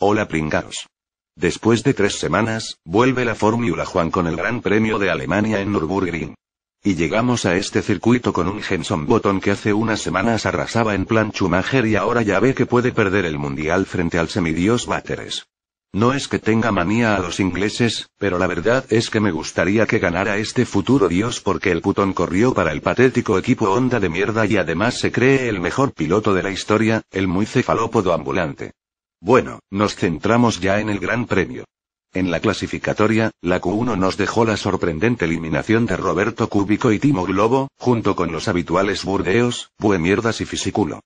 Hola pringaos. Después de tres semanas, vuelve la Fórmula Juan con el Gran Premio de Alemania en Nürburgring. Y llegamos a este circuito con un Jenson Button que hace unas semanas arrasaba en plan Schumacher y ahora ya ve que puede perder el mundial frente al semidios Bateres. No es que tenga manía a los ingleses, pero la verdad es que me gustaría que ganara este futuro dios porque el putón corrió para el patético equipo Honda de mierda y además se cree el mejor piloto de la historia, el muy cefalópodo ambulante. Bueno, nos centramos ya en el Gran Premio. En la clasificatoria, la Q1 nos dejó la sorprendente eliminación de Roberto Cúbico y Timo Globo, junto con los habituales Burdeos, Buemierdas y Fisiculo.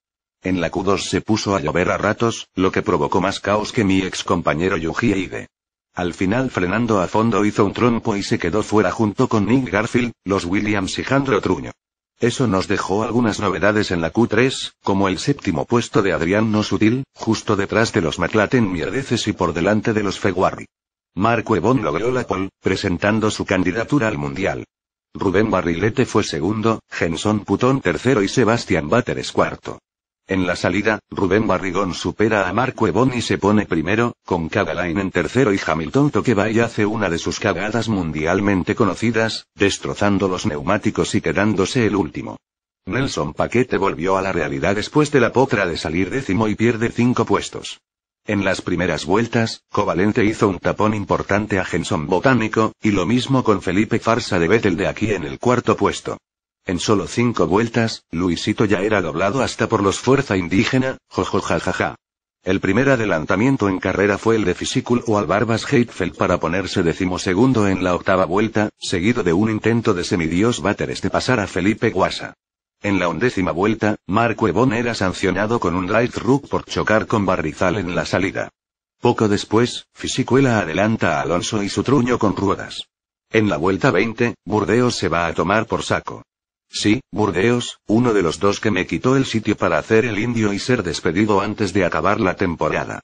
En la Q2 se puso a llover a ratos, lo que provocó más caos que mi ex compañero Yuji Ide. Al final frenando a fondo hizo un trompo y se quedó fuera junto con Nick Garfield, los Williams y Jandro Truño. Eso nos dejó algunas novedades en la Q3, como el séptimo puesto de Adrián Nosutil, justo detrás de los McLaren Mierdeces y por delante de los Feguari. Marco Ebon logró la pole, presentando su candidatura al Mundial. Rubén Barrilete fue segundo, Genson Putón tercero y Sebastián Báteres cuarto. En la salida, Rubén Barrigón supera a Marco Eboni y se pone primero, con Cagalain en tercero y Hamilton Toquevay hace una de sus cagadas mundialmente conocidas, destrozando los neumáticos y quedándose el último. Nelson Paquete volvió a la realidad después de la potra de salir décimo y pierde cinco puestos. En las primeras vueltas, Covalente hizo un tapón importante a Jenson Botánico, y lo mismo con Felipe Farsa de Betel de aquí en el cuarto puesto. En solo cinco vueltas, Luisito ya era doblado hasta por los fuerza indígena, jojojajaja. El primer adelantamiento en carrera fue el de Fisicul o Albarbas Heitfeld para ponerse decimosegundo en la octava vuelta, seguido de un intento de semidios Báteres de pasar a Felipe Guasa. En la undécima vuelta, Marco Ebon era sancionado con un right rook por chocar con Barrizal en la salida. Poco después, Fisicuela adelanta a Alonso y su truño con ruedas. En la vuelta 20, Burdeos se va a tomar por saco. Sí, Burdeos, uno de los dos que me quitó el sitio para hacer el indio y ser despedido antes de acabar la temporada.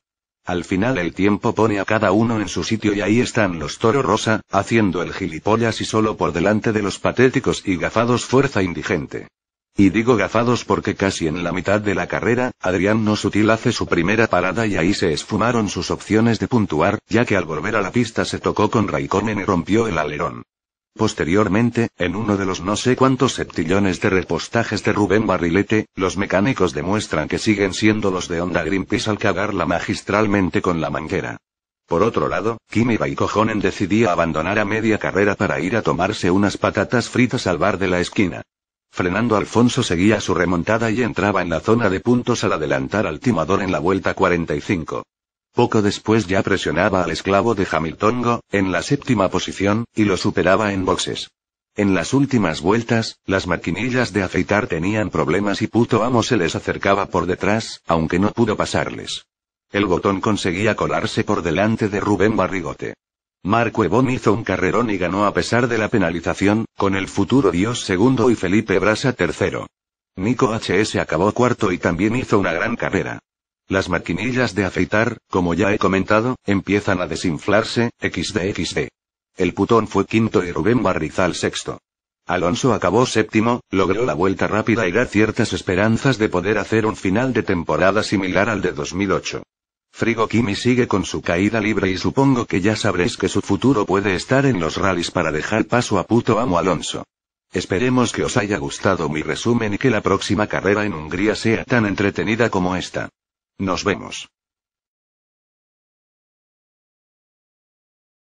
Al final el tiempo pone a cada uno en su sitio y ahí están los toro rosa, haciendo el gilipollas y solo por delante de los patéticos y gafados fuerza indigente. Y digo gafados porque casi en la mitad de la carrera, Adrián No Sutil hace su primera parada y ahí se esfumaron sus opciones de puntuar, ya que al volver a la pista se tocó con Raikkonen y rompió el alerón. Posteriormente, en uno de los no sé cuántos septillones de repostajes de Rubén Barrilete, los mecánicos demuestran que siguen siendo los de Honda Greenpeace al cagarla magistralmente con la manguera. Por otro lado, Kimi Baikojonen decidía abandonar a media carrera para ir a tomarse unas patatas fritas al bar de la esquina. Frenando Alfonso seguía su remontada y entraba en la zona de puntos al adelantar al timador en la vuelta 45. Poco después ya presionaba al esclavo de Hamiltongo, en la séptima posición, y lo superaba en boxes. En las últimas vueltas, las maquinillas de afeitar tenían problemas y puto amo se les acercaba por detrás, aunque no pudo pasarles. El botón conseguía colarse por delante de Rubén Barrigote. Marco Ebón hizo un carrerón y ganó a pesar de la penalización, con el futuro Dios segundo y Felipe Brasa tercero. Nico HS acabó cuarto y también hizo una gran carrera. Las maquinillas de afeitar, como ya he comentado, empiezan a desinflarse, xdxd. El putón fue quinto y Rubén Barrizal sexto. Alonso acabó séptimo, logró la vuelta rápida y da ciertas esperanzas de poder hacer un final de temporada similar al de 2008. Frigo Kimi sigue con su caída libre y supongo que ya sabréis que su futuro puede estar en los rallies para dejar paso a puto amo Alonso. Esperemos que os haya gustado mi resumen y que la próxima carrera en Hungría sea tan entretenida como esta. Nos vemos.